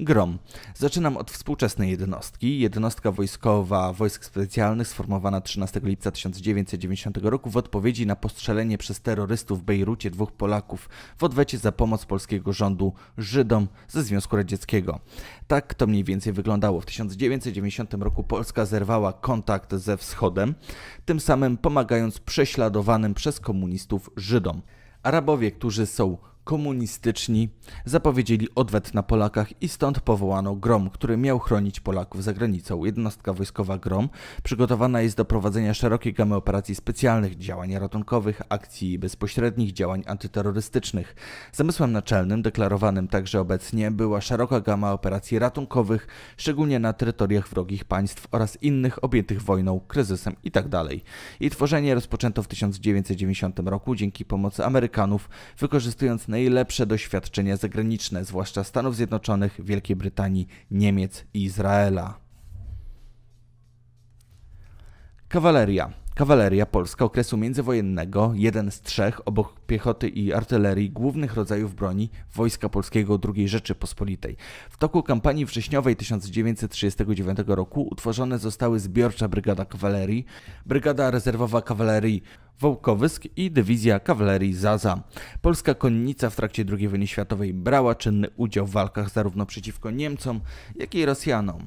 Grom. Zaczynam od współczesnej jednostki. Jednostka wojskowa Wojsk Specjalnych sformowana 13 lipca 1990 roku w odpowiedzi na postrzelenie przez terrorystów w Bejrucie dwóch Polaków w odwecie za pomoc polskiego rządu Żydom ze Związku Radzieckiego. Tak to mniej więcej wyglądało. W 1990 roku Polska zerwała kontakt ze Wschodem, tym samym pomagając prześladowanym przez komunistów Żydom. Arabowie, którzy są komunistyczni zapowiedzieli odwet na Polakach i stąd powołano GROM, który miał chronić Polaków za granicą. Jednostka wojskowa GROM przygotowana jest do prowadzenia szerokiej gamy operacji specjalnych, działań ratunkowych, akcji bezpośrednich działań antyterrorystycznych. Zamysłem naczelnym, deklarowanym także obecnie, była szeroka gama operacji ratunkowych, szczególnie na terytoriach wrogich państw oraz innych objętych wojną, kryzysem itd. Tak Jej tworzenie rozpoczęto w 1990 roku dzięki pomocy Amerykanów, wykorzystując na najlepsze doświadczenia zagraniczne, zwłaszcza Stanów Zjednoczonych, Wielkiej Brytanii, Niemiec i Izraela. Kawaleria. Kawaleria polska okresu międzywojennego, jeden z trzech obok piechoty i artylerii głównych rodzajów broni Wojska Polskiego II Rzeczypospolitej. W toku kampanii wrześniowej 1939 roku utworzone zostały zbiorcza brygada kawalerii, brygada rezerwowa kawalerii Wołkowysk i dywizja kawalerii Zaza. Polska konnica w trakcie II wojny światowej brała czynny udział w walkach zarówno przeciwko Niemcom, jak i Rosjanom.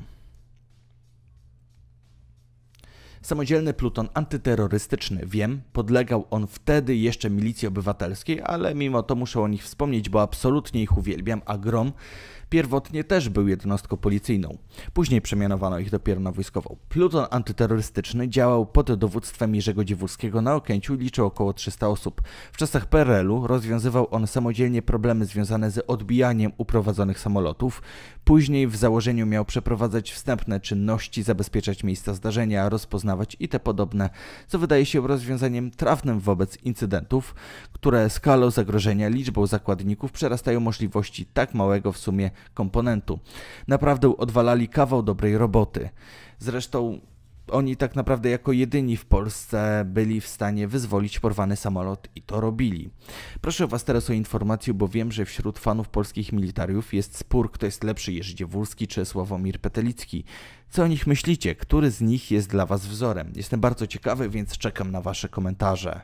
Samodzielny pluton antyterrorystyczny, wiem, podlegał on wtedy jeszcze milicji obywatelskiej, ale mimo to muszę o nich wspomnieć, bo absolutnie ich uwielbiam, a Grom pierwotnie też był jednostką policyjną. Później przemianowano ich dopiero na wojskową. Pluton antyterrorystyczny działał pod dowództwem Jerzego Dziewulskiego na Okęciu i liczył około 300 osób. W czasach PRL-u rozwiązywał on samodzielnie problemy związane z odbijaniem uprowadzonych samolotów. Później w założeniu miał przeprowadzać wstępne czynności, zabezpieczać miejsca zdarzenia, rozpoznawać przyznawać i te podobne, co wydaje się rozwiązaniem trafnym wobec incydentów, które skalą zagrożenia, liczbą zakładników przerastają możliwości tak małego w sumie komponentu. Naprawdę odwalali kawał dobrej roboty. Zresztą oni tak naprawdę jako jedyni w Polsce byli w stanie wyzwolić porwany samolot i to robili. Proszę Was teraz o informację, bo wiem, że wśród fanów polskich militariów jest spór, kto jest lepszy, Jerzy Dziewulski czy Sławomir Petelicki. Co o nich myślicie? Który z nich jest dla Was wzorem? Jestem bardzo ciekawy, więc czekam na Wasze komentarze.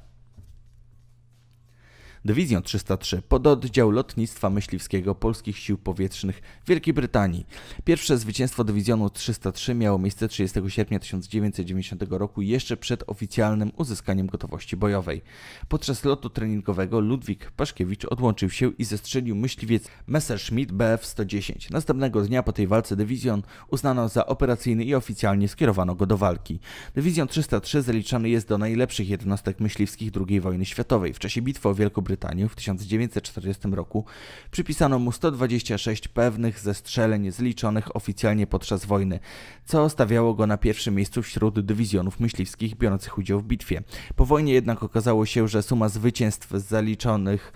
Dywizjon 303, pododdział lotnictwa myśliwskiego Polskich Sił Powietrznych Wielkiej Brytanii. Pierwsze zwycięstwo Dywizjonu 303 miało miejsce 30 sierpnia 1990 roku, jeszcze przed oficjalnym uzyskaniem gotowości bojowej. Podczas lotu treningowego Ludwik Paszkiewicz odłączył się i zestrzelił myśliwiec Messerschmitt BF-110. Następnego dnia po tej walce dywizjon uznano za operacyjny i oficjalnie skierowano go do walki. Dywizjon 303 zaliczany jest do najlepszych jednostek myśliwskich II wojny światowej. W czasie bitwy o Wielką Brytanię Brytanii w 1940 roku przypisano mu 126 pewnych zestrzeleń zliczonych oficjalnie podczas wojny, co stawiało go na pierwszym miejscu wśród dywizjonów myśliwskich biorących udział w bitwie. Po wojnie jednak okazało się, że suma zwycięstw zaliczonych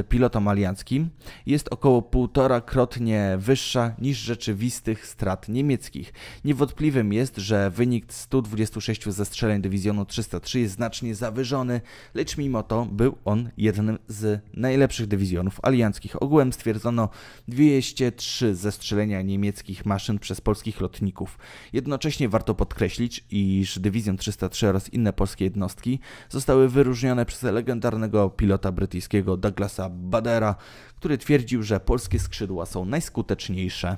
y, pilotom alianckim jest około półtorakrotnie wyższa niż rzeczywistych strat niemieckich. Niewątpliwym jest, że wynik 126 zestrzeleń dywizjonu 303 jest znacznie zawyżony, lecz mimo to był on jednym z najlepszych dywizjonów alianckich. Ogółem stwierdzono 203 zestrzelenia niemieckich maszyn przez polskich lotników. Jednocześnie warto podkreślić, iż Dywizjon 303 oraz inne polskie jednostki zostały wyróżnione przez legendarnego pilota brytyjskiego Douglasa Badera, który twierdził, że polskie skrzydła są najskuteczniejsze.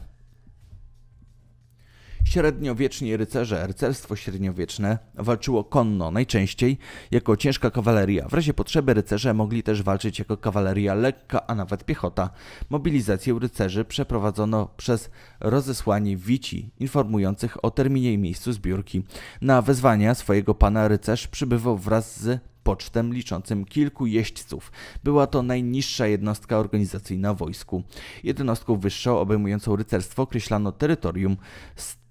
Średniowieczni rycerze, rycerstwo średniowieczne walczyło konno najczęściej jako ciężka kawaleria. W razie potrzeby rycerze mogli też walczyć jako kawaleria lekka, a nawet piechota. Mobilizację rycerzy przeprowadzono przez rozesłanie wici informujących o terminie i miejscu zbiórki. Na wezwania swojego pana rycerz przybywał wraz z pocztem liczącym kilku jeźdźców. Była to najniższa jednostka organizacyjna wojsku. Jednostką wyższą obejmującą rycerstwo określano terytorium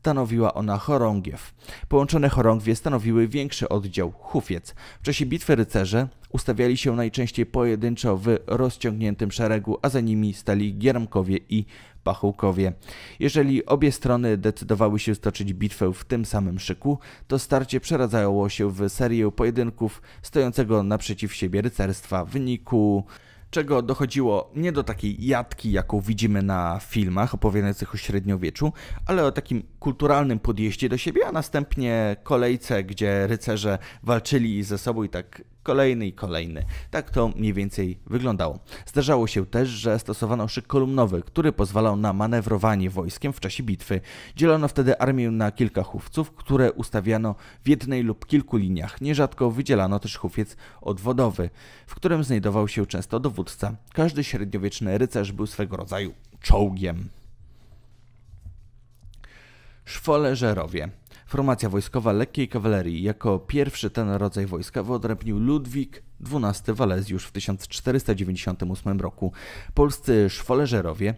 stanowiła ona chorągiew. Połączone chorągwie stanowiły większy oddział, hufiec. W czasie bitwy rycerze ustawiali się najczęściej pojedynczo w rozciągniętym szeregu, a za nimi stali giermkowie i pachułkowie. Jeżeli obie strony decydowały się stoczyć bitwę w tym samym szyku, to starcie przeradzało się w serię pojedynków stojącego naprzeciw siebie rycerstwa. W wyniku czego dochodziło nie do takiej jatki, jaką widzimy na filmach opowiadających o średniowieczu, ale o takim kulturalnym podjeździe do siebie, a następnie kolejce, gdzie rycerze walczyli ze sobą i tak kolejny i kolejny. Tak to mniej więcej wyglądało. Zdarzało się też, że stosowano szyk kolumnowy, który pozwalał na manewrowanie wojskiem w czasie bitwy. Dzielono wtedy armię na kilka chówców, które ustawiano w jednej lub kilku liniach. Nierzadko wydzielano też chówiec odwodowy, w którym znajdował się często dowódca. Każdy średniowieczny rycerz był swego rodzaju czołgiem. Szwoleżerowie Formacja wojskowa lekkiej kawalerii jako pierwszy ten rodzaj wojska wyodrębnił Ludwik XII Walezjusz w 1498 roku. Polscy szwoleżerowie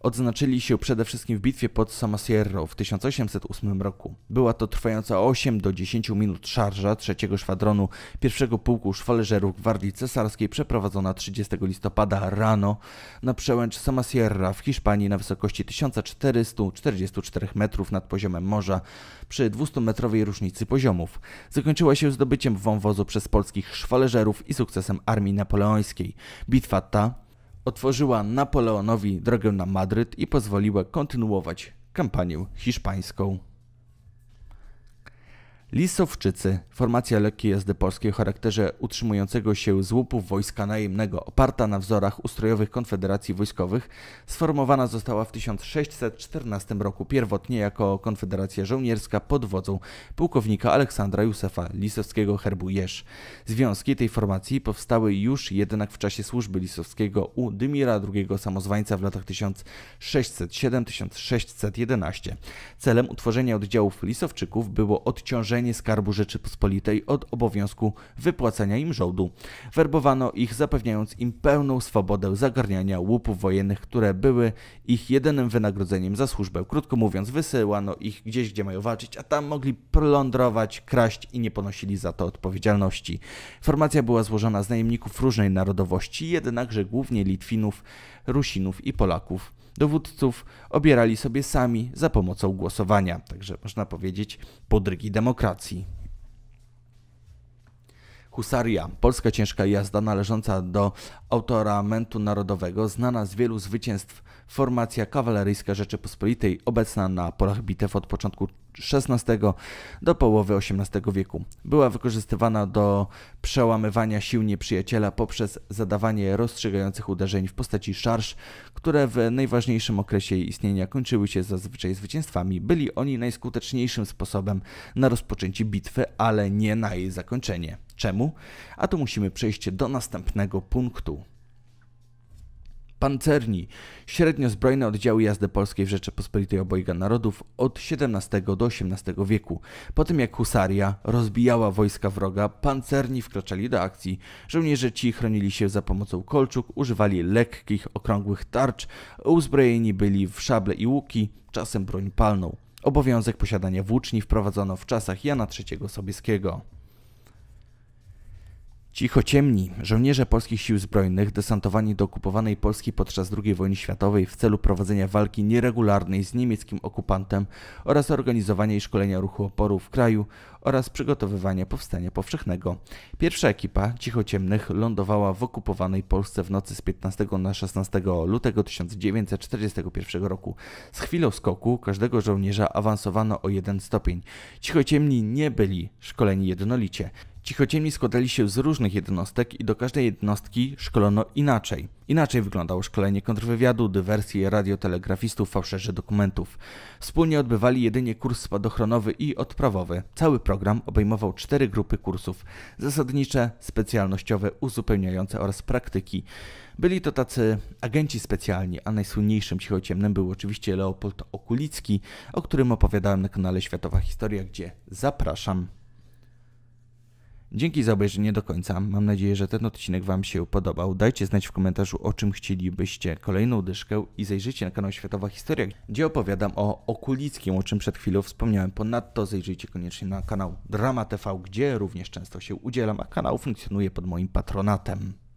odznaczyli się przede wszystkim w bitwie pod Samosierrą w 1808 roku. Była to trwająca 8 do 10 minut szarża trzeciego szwadronu pierwszego pułku szwależerów Gwardii Cesarskiej przeprowadzona 30 listopada rano na przełęcz Samosierra w Hiszpanii na wysokości 1444 metrów nad poziomem morza przy 200-metrowej różnicy poziomów. Zakończyła się zdobyciem wąwozu przez polskich szwależerów i sukcesem armii napoleońskiej. Bitwa ta otworzyła Napoleonowi drogę na Madryt i pozwoliła kontynuować kampanię hiszpańską. Lisowczycy, formacja lekkiej jazdy polskiej o charakterze utrzymującego się z łupów wojska najemnego, oparta na wzorach ustrojowych konfederacji wojskowych, sformowana została w 1614 roku pierwotnie jako konfederacja żołnierska pod wodzą pułkownika Aleksandra Józefa Lisowskiego herbu Jerz. Związki tej formacji powstały już jednak w czasie służby Lisowskiego u Dymira II Samozwańca w latach 1607-1611. Celem utworzenia oddziałów Lisowczyków było odciążenie terenie skarbu Rzeczypospolitej od obowiązku wypłacania im żołdu. Werbowano ich zapewniając im pełną swobodę zagarniania łupów wojennych, które były ich jedynym wynagrodzeniem za służbę. Krótko mówiąc, wysyłano ich gdzieś, gdzie mają walczyć, a tam mogli plądrować, kraść i nie ponosili za to odpowiedzialności. Formacja była złożona z najemników różnej narodowości, jednakże głównie Litwinów, Rusinów i Polaków. Dowódców obierali sobie sami za pomocą głosowania, także można powiedzieć podrygi demokracji racji. Husaria, polska ciężka jazda należąca do autoramentu narodowego, znana z wielu zwycięstw formacja kawaleryjska Rzeczypospolitej, obecna na polach bitew od początku XVI do połowy XVIII wieku. Była wykorzystywana do przełamywania sił nieprzyjaciela poprzez zadawanie rozstrzygających uderzeń w postaci szarż, które w najważniejszym okresie jej istnienia kończyły się zazwyczaj zwycięstwami. Byli oni najskuteczniejszym sposobem na rozpoczęcie bitwy, ale nie na jej zakończenie. Czemu? A tu musimy przejść do następnego punktu pancerni, średnio zbrojne oddziały jazdy polskiej w Rzeczypospolitej Obojga Narodów od XVII do XVIII wieku. Po tym jak husaria rozbijała wojska wroga, pancerni wkraczali do akcji. Żołnierze ci chronili się za pomocą kolczuk, używali lekkich, okrągłych tarcz, uzbrojeni byli w szable i łuki, czasem broń palną. Obowiązek posiadania włóczni wprowadzono w czasach Jana III Sobieskiego. Cicho ciemni, żołnierze polskich sił zbrojnych desantowani do okupowanej Polski podczas II wojny światowej w celu prowadzenia walki nieregularnej z niemieckim okupantem oraz organizowania i szkolenia ruchu oporu w kraju oraz przygotowywanie powstania powszechnego. Pierwsza ekipa cichociemnych lądowała w okupowanej Polsce w nocy z 15 na 16 lutego 1941 roku. Z chwilą skoku każdego żołnierza awansowano o jeden stopień. Cichociemni nie byli szkoleni jednolicie. Cichociemni składali się z różnych jednostek i do każdej jednostki szkolono inaczej. Inaczej wyglądało szkolenie kontrwywiadu, dywersje, radiotelegrafistów, fałszerzy dokumentów. Wspólnie odbywali jedynie kurs spadochronowy i odprawowy. Cały program obejmował cztery grupy kursów: zasadnicze, specjalnościowe, uzupełniające oraz praktyki. Byli to tacy agenci specjalni, a najsłynniejszym cichociemnym był oczywiście Leopold Okulicki, o którym opowiadałem na kanale Światowa Historia, gdzie zapraszam. Dzięki za obejrzenie do końca. Mam nadzieję, że ten odcinek Wam się podobał. Dajcie znać w komentarzu, o czym chcielibyście kolejną dyszkę i zajrzyjcie na kanał Światowa Historia, gdzie opowiadam o Okulickim, o czym przed chwilą wspomniałem. Ponadto zajrzyjcie koniecznie na kanał Drama TV, gdzie również często się udzielam, a kanał funkcjonuje pod moim patronatem.